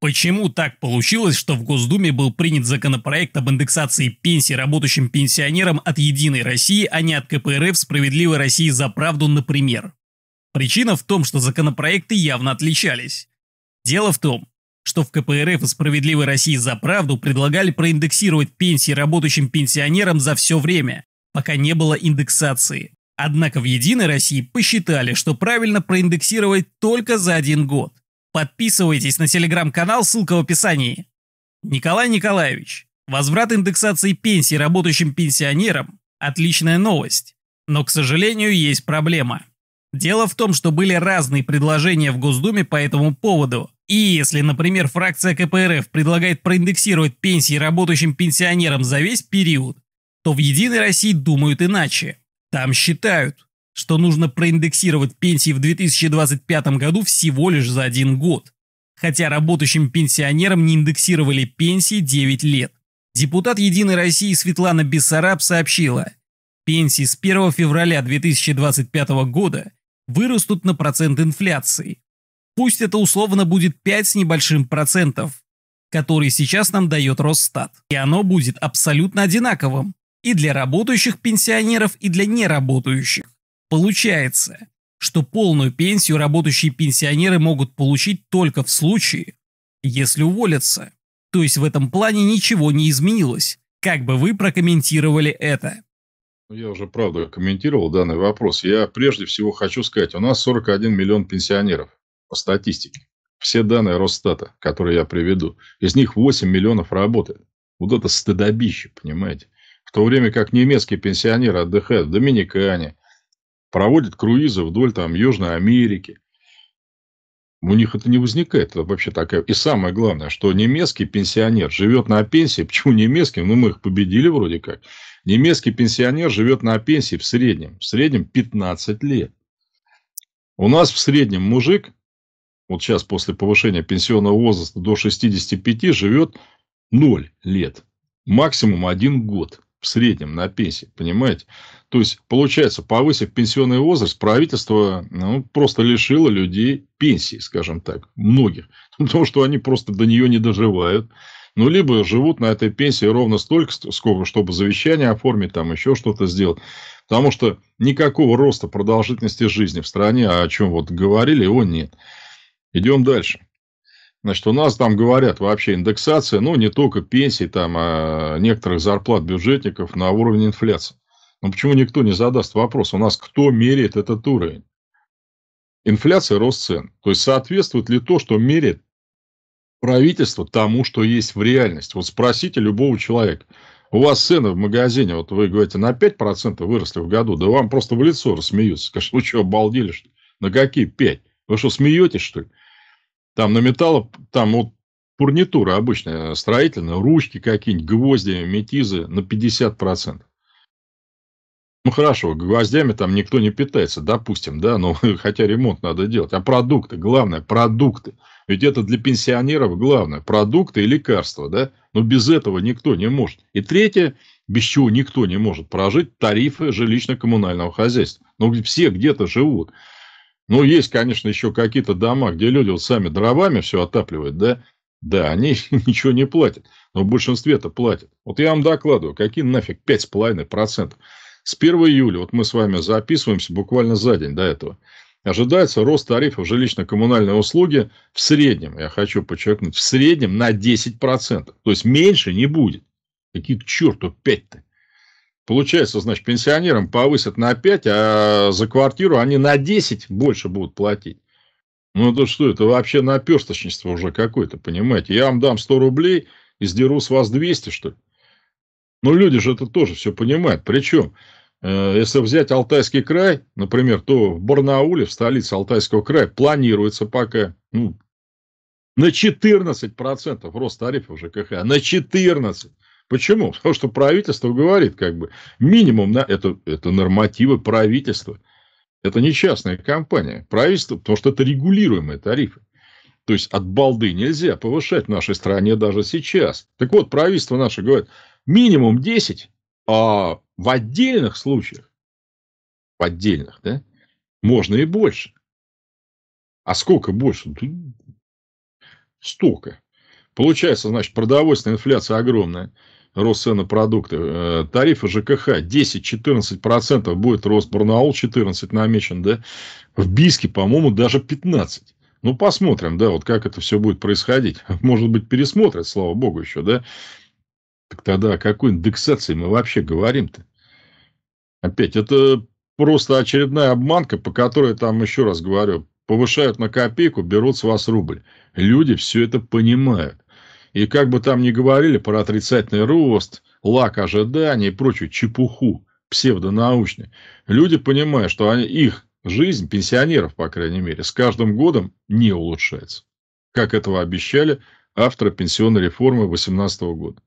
Почему так получилось, что в Госдуме был принят законопроект об индексации пенсий работающим пенсионерам от «Единой России», а не от КПРФ «Справедливой России за правду», например? Причина в том, что законопроекты явно отличались. Дело в том, что в КПРФ и «Справедливой России за правду» предлагали проиндексировать пенсии работающим пенсионерам за все время, пока не было индексации. Однако в «Единой России» посчитали, что правильно проиндексировать только за один год. Подписывайтесь на телеграм-канал, ссылка в описании. Николай Николаевич, возврат индексации пенсии работающим пенсионерам – отличная новость. Но, к сожалению, есть проблема. Дело в том, что были разные предложения в Госдуме по этому поводу. И если, например, фракция КПРФ предлагает проиндексировать пенсии работающим пенсионерам за весь период, то в «Единой России» думают иначе. Там считают, что нужно проиндексировать пенсии в 2025 году всего лишь за один год. Хотя работающим пенсионерам не индексировали пенсии 9 лет. Депутат «Единой России» Светлана Бессараб сообщила, пенсии с 1 февраля 2025 года вырастут на процент инфляции. Пусть это условно будет 5 с небольшим процентов, который сейчас нам дает Росстат. И оно будет абсолютно одинаковым и для работающих пенсионеров, и для неработающих. Получается, что полную пенсию работающие пенсионеры могут получить только в случае, если уволятся. То есть в этом плане ничего не изменилось. Как бы вы прокомментировали это? Ну, я уже, правда, комментировал данный вопрос. Я прежде всего хочу сказать, у нас 41 миллион пенсионеров по статистике. Все данные Росстата, которые я приведу, из них 8 миллионов работает. Вот это стыдобище, понимаете? В то время как немецкие пенсионеры отдыхают в Доминикане, проводят круизы вдоль там Южной Америки. У них это не возникает, это вообще такая... И самое главное, что немецкий пенсионер живет на пенсии. Почему немецкий? Ну, мы их победили вроде как. Немецкий пенсионер живет на пенсии в среднем. В среднем 15 лет. У нас в среднем мужик, вот сейчас после повышения пенсионного возраста до 65, живет 0 лет. Максимум 1 год в среднем на пенсии, понимаете? То есть, получается, повысив пенсионный возраст, правительство ну, просто лишило людей пенсии, скажем так, многих. Потому что они просто до нее не доживают. Ну, либо живут на этой пенсии ровно столько, сколько, чтобы завещание оформить, там еще что-то сделать. Потому что никакого роста продолжительности жизни в стране, о чем вот говорили, его нет. Идем дальше. Значит, у нас там говорят вообще индексация, ну, не только пенсий, там, а некоторых зарплат бюджетников на уровне инфляции. Но ну, почему никто не задаст вопрос? У нас кто меряет этот уровень? Инфляция, рост цен. То есть, соответствует ли то, что меряет правительство тому, что есть в реальности? Вот спросите любого человека. У вас цены в магазине, вот вы говорите, на 5% выросли в году, да вам просто в лицо рассмеются. Скажут, вы что, обалдели, что ли? На какие 5? Вы что, смеетесь, что ли? Там на металл, там вот фурнитура обычная, э, строительная, ручки какие-нибудь, гвозди, метизы на 50%. Ну хорошо, гвоздями там никто не питается, допустим, да, но хотя ремонт надо делать. А продукты, главное, продукты. Ведь это для пенсионеров главное. Продукты и лекарства, да. Но без этого никто не может. И третье, без чего никто не может прожить, тарифы жилищно-коммунального хозяйства. Но ну, все где-то живут. Ну, есть, конечно, еще какие-то дома, где люди вот сами дровами все отапливают, да? Да, они ничего не платят, но в большинстве-то платят. Вот я вам докладываю, какие нафиг 5,5%. С 1 июля, вот мы с вами записываемся буквально за день до этого, ожидается рост тарифов жилищно-коммунальной услуги в среднем, я хочу подчеркнуть, в среднем на 10%. То есть, меньше не будет. Какие к черту 5-то? Получается, значит, пенсионерам повысят на 5, а за квартиру они на 10 больше будут платить. Ну, это что, это вообще наперсточничество уже какое-то, понимаете? Я вам дам 100 рублей и сдеру с вас 200, что ли? Ну, люди же это тоже все понимают. Причем, э, если взять Алтайский край, например, то в Барнауле, в столице Алтайского края, планируется пока ну, на 14% рост тарифов ЖКХ. На 14%. Почему? Потому что правительство говорит, как бы, минимум на это, это нормативы правительства. Это не частная компания. Правительство, потому что это регулируемые тарифы. То есть от балды нельзя повышать в нашей стране даже сейчас. Так вот, правительство наше говорит, минимум 10, а в отдельных случаях, в отдельных, да, можно и больше. А сколько больше? Столько. Получается, значит, продовольственная инфляция огромная рост Россенопродукты, э, тарифы ЖКХ 10-14% будет рост, Барнаул 14 намечен, да, в Бийске, по-моему, даже 15. Ну, посмотрим, да, вот как это все будет происходить. Может быть, пересмотрят, слава богу, еще, да. Так тогда о какой индексации мы вообще говорим-то? Опять, это просто очередная обманка, по которой, там еще раз говорю, повышают на копейку, берут с вас рубль. Люди все это понимают. И как бы там ни говорили про отрицательный рост, лак ожиданий и прочую чепуху псевдонаучную, люди понимают, что они, их жизнь, пенсионеров, по крайней мере, с каждым годом не улучшается. Как этого обещали авторы пенсионной реформы 2018 года.